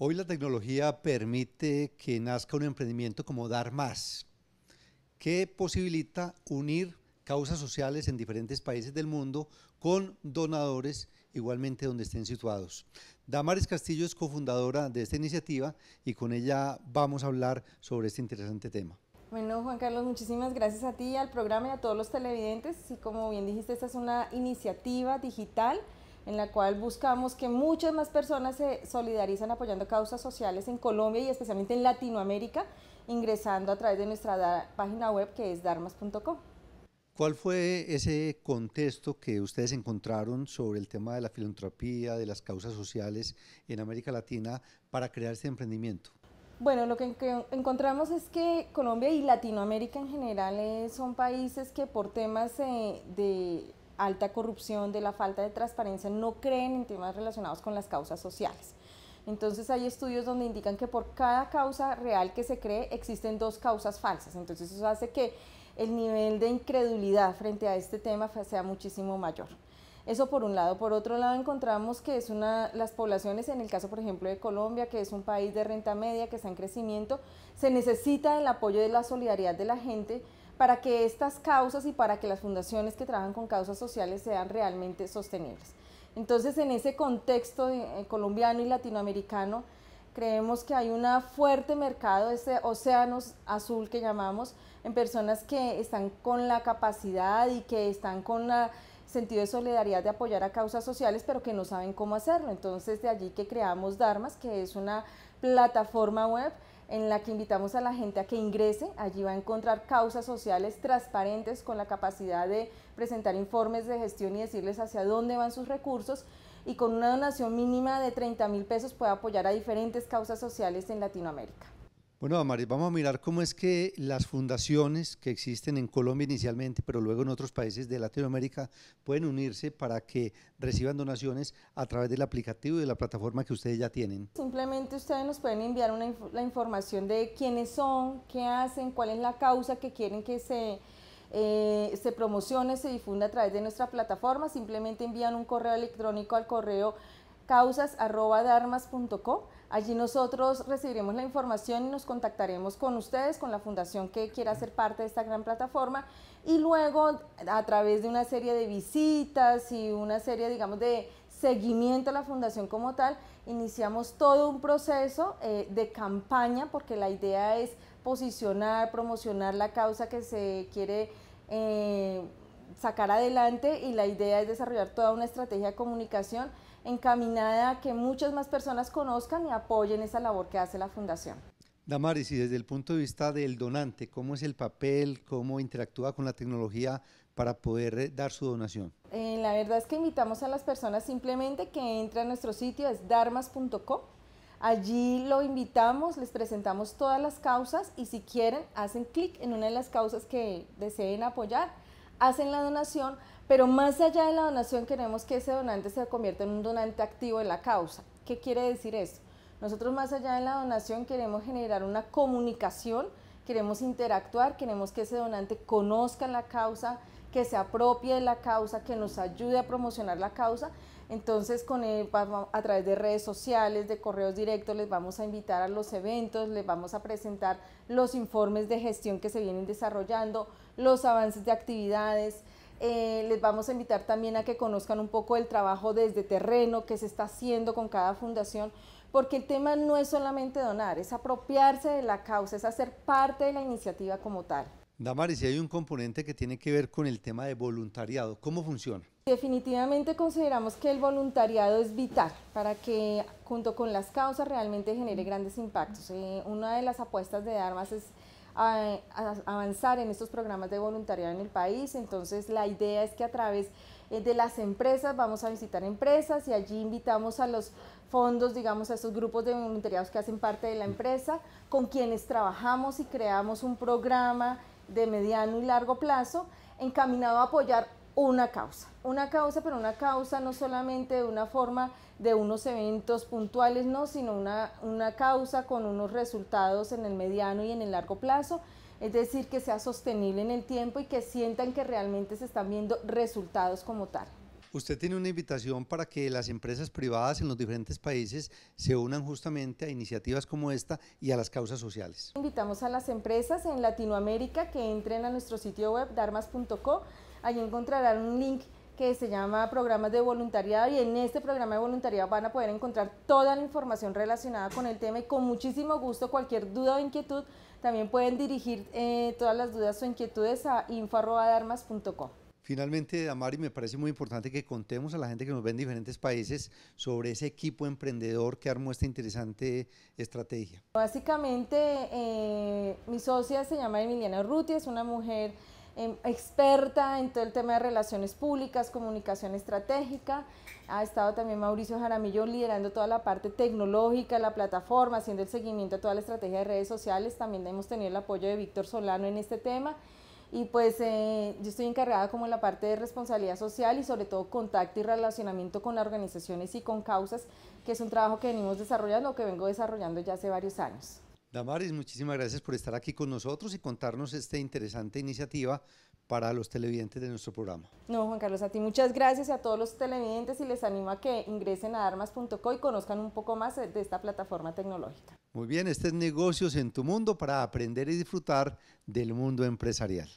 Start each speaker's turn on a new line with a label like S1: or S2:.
S1: Hoy la tecnología permite que nazca un emprendimiento como Dar Más, que posibilita unir causas sociales en diferentes países del mundo con donadores igualmente donde estén situados. Damaris Castillo es cofundadora de esta iniciativa y con ella vamos a hablar sobre este interesante tema.
S2: Bueno, Juan Carlos, muchísimas gracias a ti, al programa y a todos los televidentes. Y como bien dijiste, esta es una iniciativa digital en la cual buscamos que muchas más personas se solidarizan apoyando causas sociales en Colombia y especialmente en Latinoamérica, ingresando a través de nuestra página web que es darmas.com.
S1: ¿Cuál fue ese contexto que ustedes encontraron sobre el tema de la filantropía, de las causas sociales en América Latina para crear este emprendimiento?
S2: Bueno, lo que encontramos es que Colombia y Latinoamérica en general son países que por temas eh, de alta corrupción, de la falta de transparencia, no creen en temas relacionados con las causas sociales. Entonces hay estudios donde indican que por cada causa real que se cree existen dos causas falsas. Entonces eso hace que el nivel de incredulidad frente a este tema sea muchísimo mayor. Eso por un lado. Por otro lado, encontramos que es una, las poblaciones, en el caso, por ejemplo, de Colombia, que es un país de renta media, que está en crecimiento, se necesita el apoyo de la solidaridad de la gente para que estas causas y para que las fundaciones que trabajan con causas sociales sean realmente sostenibles. Entonces, en ese contexto eh, colombiano y latinoamericano, creemos que hay un fuerte mercado, ese océano azul que llamamos, en personas que están con la capacidad y que están con el sentido de solidaridad de apoyar a causas sociales, pero que no saben cómo hacerlo. Entonces, de allí que creamos Darmas, que es una plataforma web en la que invitamos a la gente a que ingrese. Allí va a encontrar causas sociales transparentes con la capacidad de presentar informes de gestión y decirles hacia dónde van sus recursos y con una donación mínima de 30 mil pesos puede apoyar a diferentes causas sociales en Latinoamérica.
S1: Bueno, Mari, vamos a mirar cómo es que las fundaciones que existen en Colombia inicialmente, pero luego en otros países de Latinoamérica, pueden unirse para que reciban donaciones a través del aplicativo y de la plataforma que ustedes ya tienen.
S2: Simplemente ustedes nos pueden enviar la información de quiénes son, qué hacen, cuál es la causa que quieren que se, eh, se promocione, se difunda a través de nuestra plataforma. Simplemente envían un correo electrónico al correo causas.darmas.co Allí nosotros recibiremos la información y nos contactaremos con ustedes, con la fundación que quiera ser parte de esta gran plataforma y luego a través de una serie de visitas y una serie, digamos, de seguimiento a la fundación como tal, iniciamos todo un proceso eh, de campaña porque la idea es posicionar, promocionar la causa que se quiere... Eh, sacar adelante y la idea es desarrollar toda una estrategia de comunicación encaminada a que muchas más personas conozcan y apoyen esa labor que hace la Fundación.
S1: Damaris, y desde el punto de vista del donante, ¿cómo es el papel, cómo interactúa con la tecnología para poder eh, dar su donación?
S2: Eh, la verdad es que invitamos a las personas simplemente que entren a nuestro sitio, es darmas.com. Allí lo invitamos, les presentamos todas las causas y si quieren hacen clic en una de las causas que deseen apoyar, hacen la donación pero más allá de la donación, queremos que ese donante se convierta en un donante activo de la causa. ¿Qué quiere decir eso? Nosotros más allá de la donación queremos generar una comunicación, queremos interactuar, queremos que ese donante conozca la causa, que se apropie de la causa, que nos ayude a promocionar la causa. Entonces, con a través de redes sociales, de correos directos, les vamos a invitar a los eventos, les vamos a presentar los informes de gestión que se vienen desarrollando, los avances de actividades, eh, les vamos a invitar también a que conozcan un poco el trabajo desde terreno que se está haciendo con cada fundación, porque el tema no es solamente donar, es apropiarse de la causa, es hacer parte de la iniciativa como tal.
S1: Damaris, si hay un componente que tiene que ver con el tema de voluntariado, ¿cómo funciona?
S2: Definitivamente consideramos que el voluntariado es vital para que junto con las causas realmente genere grandes impactos. Eh, una de las apuestas de armas es a, avanzar en estos programas de voluntariado en el país. Entonces la idea es que a través eh, de las empresas, vamos a visitar empresas y allí invitamos a los fondos, digamos, a estos grupos de voluntariados que hacen parte de la empresa, con quienes trabajamos y creamos un programa de mediano y largo plazo encaminado a apoyar una causa. Una causa, pero una causa no solamente de una forma de unos eventos puntuales, no, sino una, una causa con unos resultados en el mediano y en el largo plazo es decir, que sea sostenible en el tiempo y que sientan que realmente se están viendo resultados como tal.
S1: Usted tiene una invitación para que las empresas privadas en los diferentes países se unan justamente a iniciativas como esta y a las causas sociales.
S2: Invitamos a las empresas en Latinoamérica que entren a nuestro sitio web darmas.co Allí encontrarán un link que se llama programas de voluntariado y en este programa de voluntariado van a poder encontrar toda la información relacionada con el tema y con muchísimo gusto cualquier duda o inquietud también pueden dirigir eh, todas las dudas o inquietudes a info.darmas.com.
S1: Finalmente, Amari, me parece muy importante que contemos a la gente que nos ve en diferentes países sobre ese equipo emprendedor que armó esta interesante estrategia.
S2: Básicamente, eh, mi socia se llama Emiliana Ruti, es una mujer Em, experta en todo el tema de relaciones públicas, comunicación estratégica. Ha estado también Mauricio Jaramillo liderando toda la parte tecnológica, la plataforma, haciendo el seguimiento a toda la estrategia de redes sociales. También hemos tenido el apoyo de Víctor Solano en este tema. Y pues eh, yo estoy encargada como en la parte de responsabilidad social y sobre todo contacto y relacionamiento con organizaciones y con causas, que es un trabajo que venimos desarrollando, o que vengo desarrollando ya hace varios años.
S1: Damaris, muchísimas gracias por estar aquí con nosotros y contarnos esta interesante iniciativa para los televidentes de nuestro programa.
S2: No, Juan Carlos, a ti muchas gracias y a todos los televidentes y les animo a que ingresen a darmas.co y conozcan un poco más de esta plataforma tecnológica.
S1: Muy bien, este es Negocios en tu Mundo para aprender y disfrutar del mundo empresarial.